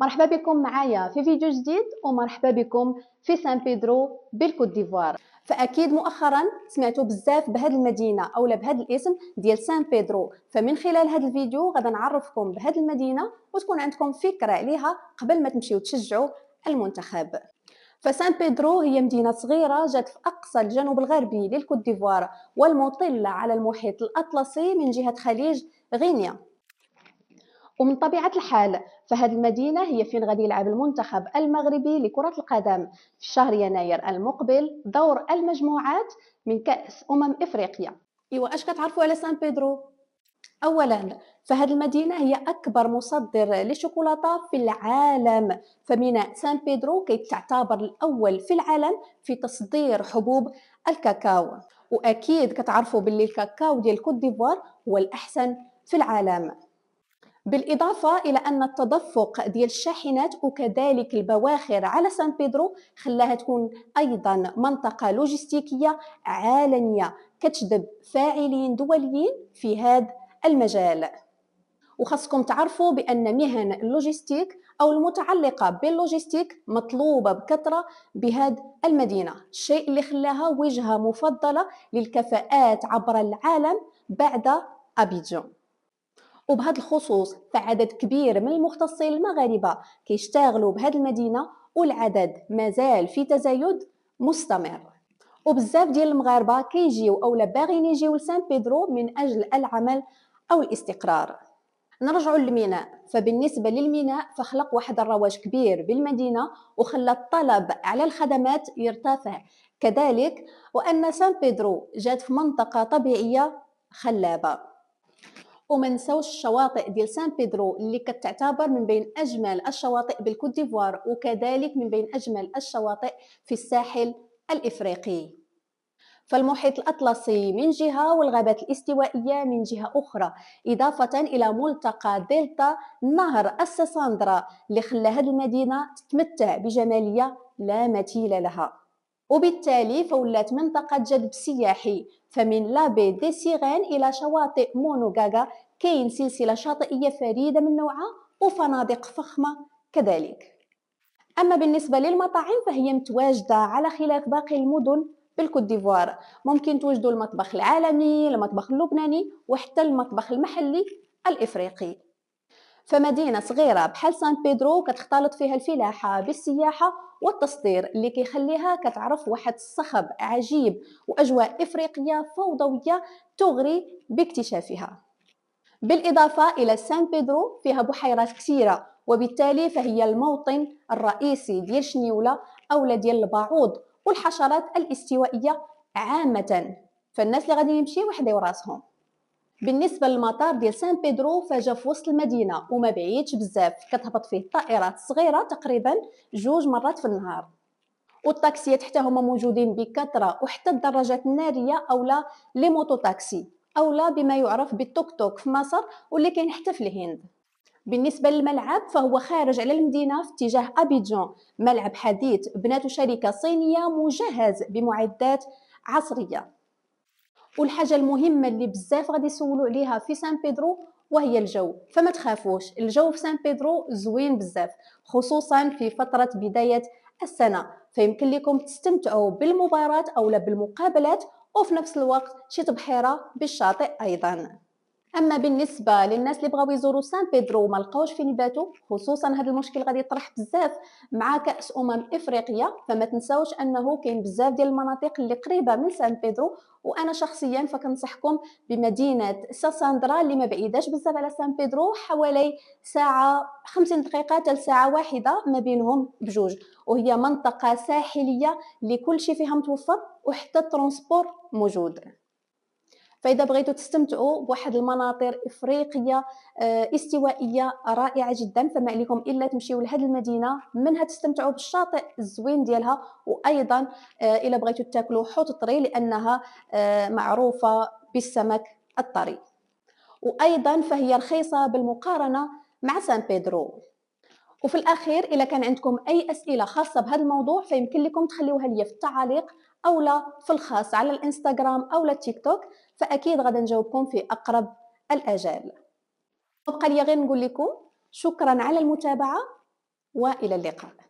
مرحبا بكم معايا في فيديو جديد ومرحبا بكم في سان بيدرو بالكوت ديفوار فاكيد مؤخرا سمعتوا بزاف بهاد المدينه اولا بهاد الاسم ديال سان بيدرو فمن خلال هاد الفيديو غدا نعرفكم بهاد المدينه وتكون عندكم فكره عليها قبل ما تمشيو تشجعوا المنتخب فسان بيدرو هي مدينة صغيرة جات في أقصى الجنوب الغربي للكوت ديفوار والمطلة على المحيط الأطلسي من جهة خليج غينيا ومن طبيعة الحال فهذه المدينة هي فين غادي يلعب المنتخب المغربي لكرة القدم في شهر يناير المقبل دور المجموعات من كأس أمم إفريقيا إيوا أش كتعرفوا على سان بيدرو اولا فهذه المدينه هي اكبر مصدر للشوكولاته في العالم فميناء سان بيدرو كتعتبر الاول في العالم في تصدير حبوب الكاكاو واكيد كتعرفوا باللي الكاكاو ديال كوت ديفوار هو الاحسن في العالم بالاضافه الى ان التدفق ديال الشاحنات وكذلك البواخر على سان بيدرو خلاها تكون ايضا منطقه لوجستيكيه عالميه كتجذب فاعلين دوليين في هذا المجال وخاصكم تعرفوا بان مهن اللوجستيك او المتعلقه باللوجستيك مطلوبه بكثره بهذه المدينه الشيء اللي خلاها وجهه مفضله للكفاءات عبر العالم بعد ابيجون وبهذا الخصوص فعدد كبير من المختصين المغاربة كيشتغلوا بهاد المدينة والعدد مازال في تزايد مستمر وبزاف ديال المغاربة كيجيو أو باغيين يجيو لسان بيدرو من أجل العمل أو الاستقرار نرجع للميناء فبالنسبة للميناء فخلق واحد الرواج كبير بالمدينة وخلى الطلب على الخدمات يرتفع كذلك وأن سان بيدرو جات في منطقة طبيعية خلابة وما نساوش الشواطئ ديال سان بيدرو اللي كتعتبر من بين اجمل الشواطئ بالكوت ديفوار وكذلك من بين اجمل الشواطئ في الساحل الافريقي فالمحيط الأطلسي من جهة والغابات الاستوائية من جهة أخرى إضافة إلى ملتقى دلتا نهر الساساندرا اللي خلى هذه المدينة تتمتع بجمالية لا مثيل لها وبالتالي فولات منطقة جذب سياحي فمن لابي دي سيغان إلى شواطئ مونوغاغا كاين سلسلة شاطئية فريدة من نوعها وفنادق فخمة كذلك أما بالنسبة للمطاعم فهي متواجدة على خلاف باقي المدن بالكوت ديفوار ممكن توجدوا المطبخ العالمي المطبخ اللبناني وحتى المطبخ المحلي الإفريقي فمدينه صغيره بحال سان بيدرو كتختلط فيها الفلاحه بالسياحه والتصدير اللي كيخليها كتعرف واحد الصخب عجيب واجواء افريقيه فوضويه تغري باكتشافها بالاضافه الى سان بيدرو فيها بحيرات كثيره وبالتالي فهي الموطن الرئيسي ديال شنيوله اولا ديال البعوض والحشرات الاستوائيه عامه فالناس اللي غادي يمشيو وحده وراسهم بالنسبه للمطار ديال سان بيدرو فجا في وسط المدينه وما بعيدش بزاف كتهبط فيه الطائرات الصغيره تقريبا جوج مرات في النهار والطاكسيات حتى هما موجودين بكثره وحتى الدراجات الناريه اولا لي موتو تاكسي اولا بما يعرف بالتوك توك في مصر واللي كاين حتى في الهند بالنسبة للملعب فهو خارج على المدينة في اتجاه أبيجان ملعب حديث بناته شركة صينية مجهز بمعدات عصرية والحاجه المهمه اللي بزاف غادي يسولوا عليها في سان بيدرو وهي الجو فما تخافوش الجو في سان بيدرو زوين بزاف خصوصا في فتره بدايه السنه فيمكن لكم تستمتعوا بالمباراه اولا بالمقابلات وفي نفس الوقت شي تبحيره بالشاطئ ايضا اما بالنسبه للناس اللي بغاو يزوروا سان بيدرو وما لقاوش فين يباتوا خصوصا هذا المشكل غادي يطرح بزاف مع كاس امم افريقيا فما تنساوش انه كاين بزاف ديال المناطق اللي قريبه من سان بيدرو وانا شخصيا فكنصحكم بمدينه ساساندرا اللي ما بعيداش بزاف على سان بيدرو حوالي ساعه 50 دقيقه حتى ساعه واحده ما بينهم بجوج وهي منطقه ساحليه اللي كل شيء فيها متوفر وحتى الترونسبور موجود فاذا بغيتوا تستمتعوا بواحد المناطر افريقيه آه، استوائيه رائعه جدا فما عليكم الا تمشيو لهذه المدينه منها تستمتعوا بالشاطئ الزوين ديالها وايضا آه، الا بغيتوا تاكلوا حوت الطري لانها آه، معروفه بالسمك الطري وايضا فهي رخيصه بالمقارنه مع سان بيدرو وفي الاخير الا كان عندكم اي اسئله خاصه بهذا الموضوع فيمكن لكم تخليوها لي في التعاليق او لا في الخاص على الانستغرام او لا تيك توك فاكيد غادي نجاوبكم في اقرب الاجال بقى لي غير نقول لكم شكرا على المتابعه والى اللقاء